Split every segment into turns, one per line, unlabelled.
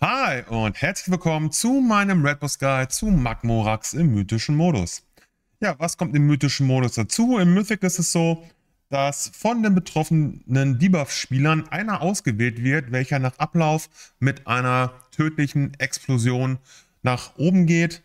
Hi und herzlich willkommen zu meinem Red Boss Guide zu Magmorax im mythischen Modus. Ja, was kommt im mythischen Modus dazu? Im Mythic ist es so, dass von den betroffenen Debuff-Spielern einer ausgewählt wird, welcher nach Ablauf mit einer tödlichen Explosion nach oben geht.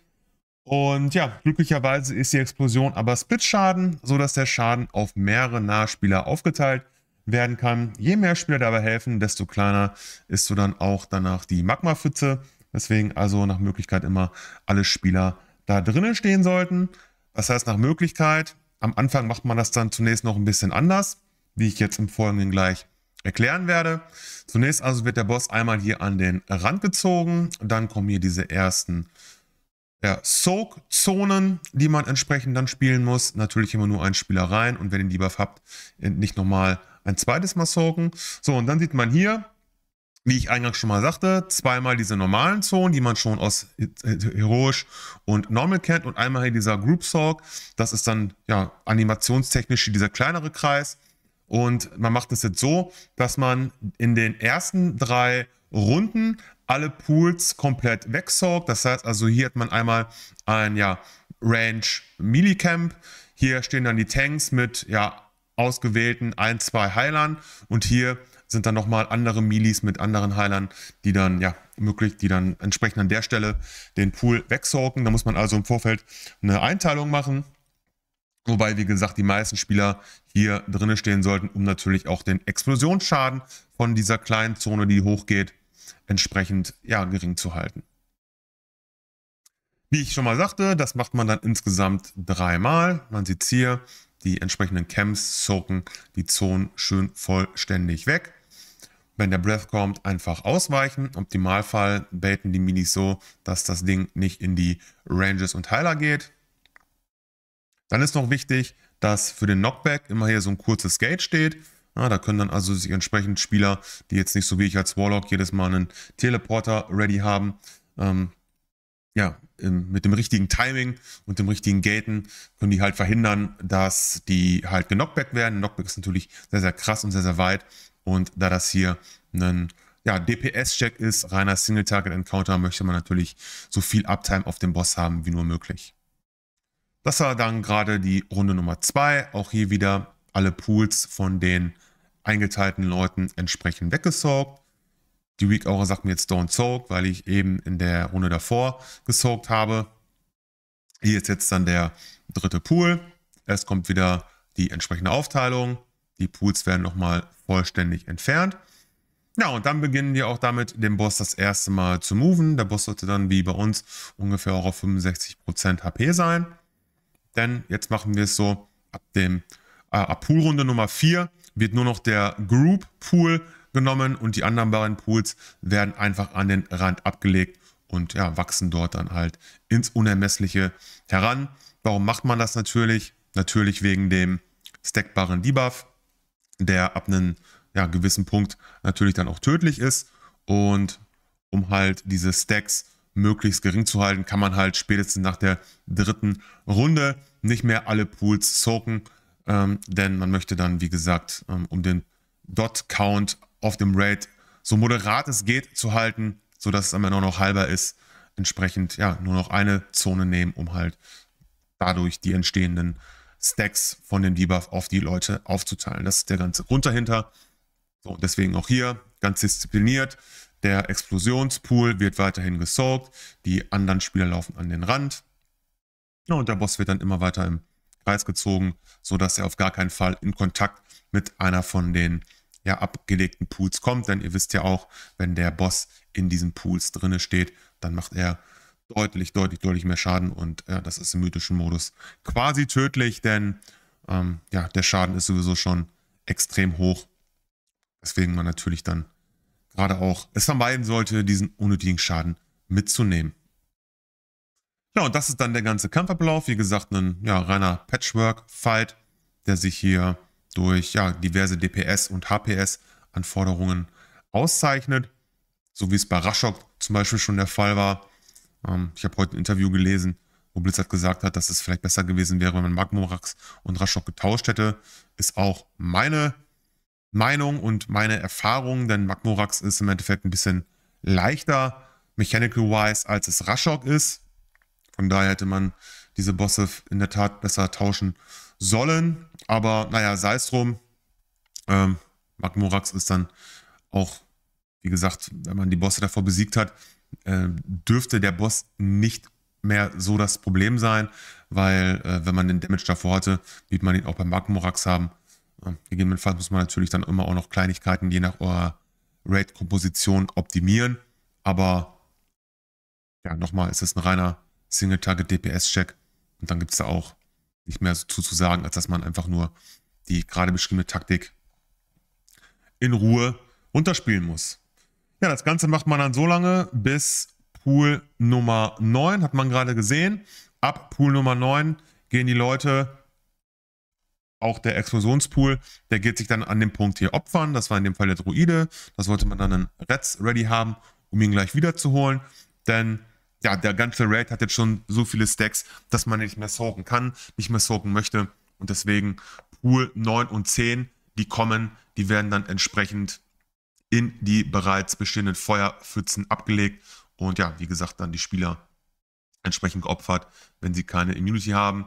Und ja, glücklicherweise ist die Explosion aber Splitschaden, sodass der Schaden auf mehrere Nahspieler aufgeteilt wird werden kann. Je mehr Spieler dabei helfen, desto kleiner ist so dann auch danach die Magma-Pfütze. Deswegen also nach Möglichkeit immer alle Spieler da drinnen stehen sollten. Das heißt nach Möglichkeit, am Anfang macht man das dann zunächst noch ein bisschen anders, wie ich jetzt im Folgenden gleich erklären werde. Zunächst also wird der Boss einmal hier an den Rand gezogen, dann kommen hier diese ersten ja, Soak-Zonen, die man entsprechend dann spielen muss. Natürlich immer nur ein Spieler rein und wenn ihr die Buff habt, nicht nochmal ein zweites Mal sorgen. So, und dann sieht man hier, wie ich eingangs schon mal sagte, zweimal diese normalen Zonen, die man schon aus Heroisch und Normal kennt und einmal hier dieser Group Sorg. Das ist dann ja animationstechnisch dieser kleinere Kreis. Und man macht es jetzt so, dass man in den ersten drei Runden alle Pools komplett wegsaugt. Das heißt also, hier hat man einmal ein ja, Range Melee Camp. Hier stehen dann die Tanks mit ja, ausgewählten ein, zwei Heilern und hier sind dann nochmal andere Milis mit anderen Heilern, die dann, ja, möglich, die dann entsprechend an der Stelle den Pool wegsaugen. Da muss man also im Vorfeld eine Einteilung machen. Wobei, wie gesagt, die meisten Spieler hier drinnen stehen sollten, um natürlich auch den Explosionsschaden von dieser kleinen Zone, die hochgeht, entsprechend ja, gering zu halten. Wie ich schon mal sagte, das macht man dann insgesamt dreimal. Man sieht hier, die entsprechenden Camps soaken die Zonen schön vollständig weg. Wenn der Breath kommt, einfach ausweichen. Im Optimalfall baiten die Minis so, dass das Ding nicht in die Ranges und Heiler geht. Dann ist noch wichtig, dass für den Knockback immer hier so ein kurzes Gate steht. Ja, da können dann also sich entsprechend Spieler, die jetzt nicht so wie ich als Warlock jedes Mal einen Teleporter ready haben, ähm, ja, mit dem richtigen Timing und dem richtigen Gaten können die halt verhindern, dass die halt genockback werden. Knockback ist natürlich sehr, sehr krass und sehr, sehr weit. Und da das hier ein ja, DPS-Check ist, reiner Single-Target-Encounter, möchte man natürlich so viel Uptime auf dem Boss haben wie nur möglich. Das war dann gerade die Runde Nummer 2. Auch hier wieder alle Pools von den eingeteilten Leuten entsprechend weggesorgt. Die Weak Aura sagt mir jetzt Don't Soak, weil ich eben in der Runde davor gesoakt habe. Hier ist jetzt dann der dritte Pool. Es kommt wieder die entsprechende Aufteilung. Die Pools werden nochmal vollständig entfernt. Ja, und dann beginnen wir auch damit, den Boss das erste Mal zu moven. Der Boss sollte dann wie bei uns ungefähr auch auf 65% HP sein. Denn jetzt machen wir es so, ab dem äh, ab Poolrunde Nummer 4 wird nur noch der Group Pool genommen und die anderen beiden Pools werden einfach an den Rand abgelegt und ja, wachsen dort dann halt ins Unermessliche heran. Warum macht man das natürlich? Natürlich wegen dem stackbaren Debuff, der ab einem ja, gewissen Punkt natürlich dann auch tödlich ist. Und um halt diese Stacks möglichst gering zu halten, kann man halt spätestens nach der dritten Runde nicht mehr alle Pools soaken, ähm, denn man möchte dann, wie gesagt, ähm, um den Dot-Count auf dem Raid so moderat es geht zu halten, sodass es am Ende auch noch halber ist. Entsprechend ja nur noch eine Zone nehmen, um halt dadurch die entstehenden Stacks von dem Debuff auf die Leute aufzuteilen. Das ist der ganze Grund dahinter. So, deswegen auch hier ganz diszipliniert. Der Explosionspool wird weiterhin gesaugt. Die anderen Spieler laufen an den Rand. Ja, und der Boss wird dann immer weiter im Kreis gezogen, sodass er auf gar keinen Fall in Kontakt mit einer von den ja abgelegten Pools kommt. Denn ihr wisst ja auch, wenn der Boss in diesen Pools drinne steht, dann macht er deutlich, deutlich, deutlich mehr Schaden. Und ja, äh, das ist im mythischen Modus quasi tödlich, denn ähm, ja, der Schaden ist sowieso schon extrem hoch. Deswegen man natürlich dann gerade auch es vermeiden sollte, diesen unnötigen Schaden mitzunehmen. Ja, und das ist dann der ganze Kampfablauf. Wie gesagt, ein ja, reiner Patchwork-Fight, der sich hier durch ja, diverse DPS und HPS-Anforderungen auszeichnet, so wie es bei Rashok zum Beispiel schon der Fall war. Ähm, ich habe heute ein Interview gelesen, wo Blizzard gesagt hat, dass es vielleicht besser gewesen wäre, wenn man Magmorax und Rashok getauscht hätte. Ist auch meine Meinung und meine Erfahrung, denn Magmorax ist im Endeffekt ein bisschen leichter, mechanical-wise, als es Rashok ist. Von daher hätte man diese Bosse in der Tat besser tauschen können sollen. Aber naja, sei es drum. Ähm, Magmorax ist dann auch, wie gesagt, wenn man die Bosse davor besiegt hat, äh, dürfte der Boss nicht mehr so das Problem sein, weil äh, wenn man den Damage davor hatte, wird man ihn auch beim Magmorax haben. Ähm, gegebenenfalls muss man natürlich dann immer auch noch Kleinigkeiten je nach eurer Raid-Komposition optimieren. Aber ja, nochmal, es ist ein reiner Single-Target-DPS-Check. Und dann gibt es da auch nicht mehr zu, zu sagen, als dass man einfach nur die gerade beschriebene Taktik in Ruhe runterspielen muss. Ja, das Ganze macht man dann so lange, bis Pool Nummer 9, hat man gerade gesehen. Ab Pool Nummer 9 gehen die Leute, auch der Explosionspool, der geht sich dann an dem Punkt hier opfern. Das war in dem Fall der Druide. Das sollte man dann in Reds ready haben, um ihn gleich wiederzuholen. Denn ja, der ganze Raid hat jetzt schon so viele Stacks, dass man nicht mehr soaken kann, nicht mehr soaken möchte. Und deswegen Pool 9 und 10, die kommen, die werden dann entsprechend in die bereits bestehenden Feuerpfützen abgelegt. Und ja, wie gesagt, dann die Spieler entsprechend geopfert, wenn sie keine Immunity haben.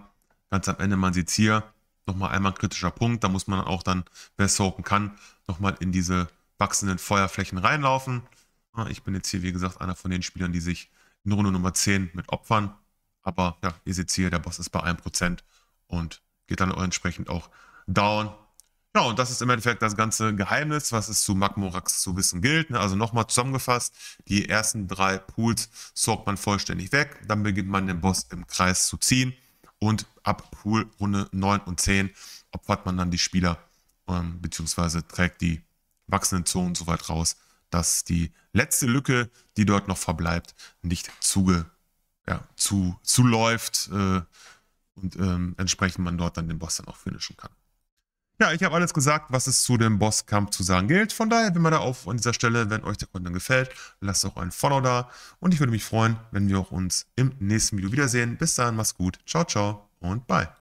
Ganz am Ende, man sieht es hier, nochmal einmal ein kritischer Punkt. Da muss man auch dann, wer soaken kann, nochmal in diese wachsenden Feuerflächen reinlaufen. Ah, ich bin jetzt hier, wie gesagt, einer von den Spielern, die sich in Runde Nummer 10 mit Opfern. Aber ja, ihr seht hier, der Boss ist bei 1% und geht dann entsprechend auch down. Ja, und das ist im Endeffekt das ganze Geheimnis, was es zu Magmorax zu wissen gilt. Ne? Also nochmal zusammengefasst, die ersten drei Pools sorgt man vollständig weg, dann beginnt man den Boss im Kreis zu ziehen und ab Pool Runde 9 und 10 opfert man dann die Spieler ähm, beziehungsweise trägt die wachsenden Zonen so weit raus, dass die letzte Lücke, die dort noch verbleibt, nicht zuge, ja, zu, zuläuft äh, und ähm, entsprechend man dort dann den Boss dann auch finishen kann. Ja, ich habe alles gesagt, was es zu dem Bosskampf zu sagen gilt. Von daher bin mal da auf an dieser Stelle. Wenn euch der Content gefällt, lasst auch einen Follow da. Und ich würde mich freuen, wenn wir auch uns im nächsten Video wiedersehen. Bis dahin, mach's gut. Ciao, ciao und bye.